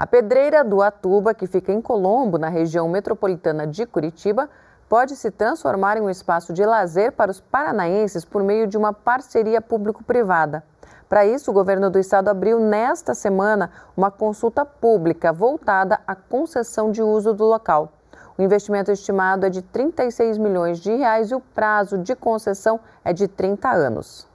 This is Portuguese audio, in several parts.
A pedreira do Atuba, que fica em Colombo, na região metropolitana de Curitiba, pode se transformar em um espaço de lazer para os paranaenses por meio de uma parceria público-privada. Para isso, o governo do estado abriu nesta semana uma consulta pública voltada à concessão de uso do local. O investimento estimado é de 36 milhões de reais e o prazo de concessão é de 30 anos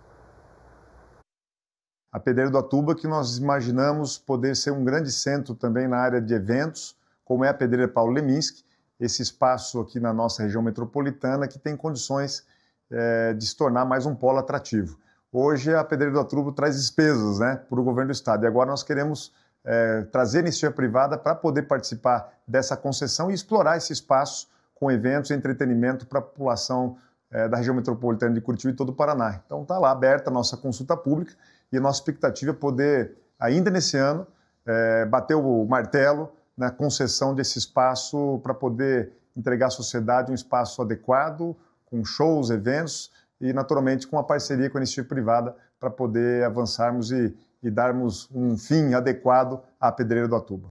a Pedreira do Atuba, que nós imaginamos poder ser um grande centro também na área de eventos, como é a Pedreira Paulo Leminski, esse espaço aqui na nossa região metropolitana que tem condições é, de se tornar mais um polo atrativo. Hoje a Pedreira do Atuba traz despesas né, para o governo do estado e agora nós queremos é, trazer iniciativa privada para poder participar dessa concessão e explorar esse espaço com eventos e entretenimento para a população é, da região metropolitana de Curitiba e todo o Paraná. Então está lá aberta a nossa consulta pública e a nossa expectativa é poder, ainda nesse ano, é, bater o martelo na concessão desse espaço para poder entregar à sociedade um espaço adequado, com shows, eventos e, naturalmente, com a parceria com a iniciativa privada para poder avançarmos e, e darmos um fim adequado à pedreira do Atuba.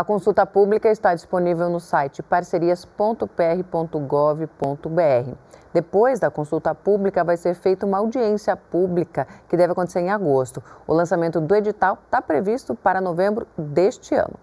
A consulta pública está disponível no site parcerias.pr.gov.br. Depois da consulta pública, vai ser feita uma audiência pública que deve acontecer em agosto. O lançamento do edital está previsto para novembro deste ano.